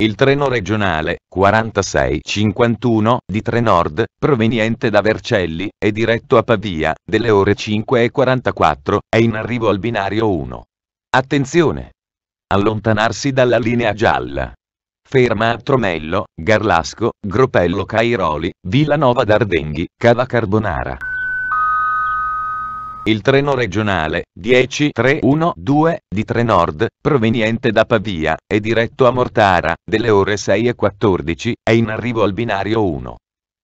Il treno regionale 4651 di Trenord, proveniente da Vercelli è diretto a Pavia, delle ore 5.44, è in arrivo al binario 1. Attenzione! Allontanarsi dalla linea gialla. Ferma a Tromello, Garlasco, Gropello Cairoli, Villanova d'Ardenghi, Cava Carbonara. Il treno regionale 10312 di Trenord, proveniente da Pavia, è diretto a Mortara, delle ore 6 e 14, è in arrivo al binario 1.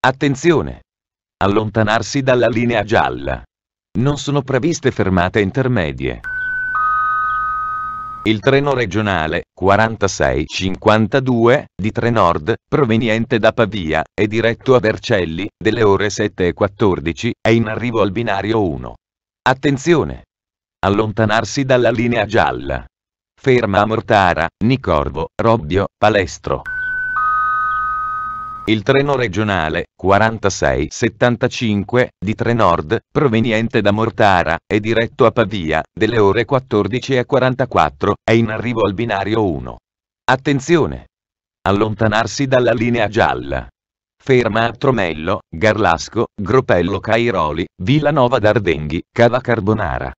Attenzione! Allontanarsi dalla linea gialla. Non sono previste fermate intermedie. Il treno regionale 4652 di Trenord, proveniente da Pavia è diretto a Vercelli, delle ore 7.14, è in arrivo al binario 1. Attenzione! Allontanarsi dalla linea gialla. Ferma a Mortara, Nicorvo, Robbio, Palestro. Il treno regionale 4675 di Trenord, proveniente da Mortara, è diretto a Pavia, delle ore 14.44, è in arrivo al binario 1. Attenzione! Allontanarsi dalla linea gialla. Ferma a Tromello, Garlasco, Gropello Cairoli, Villanova d'Ardenghi, Cava Carbonara.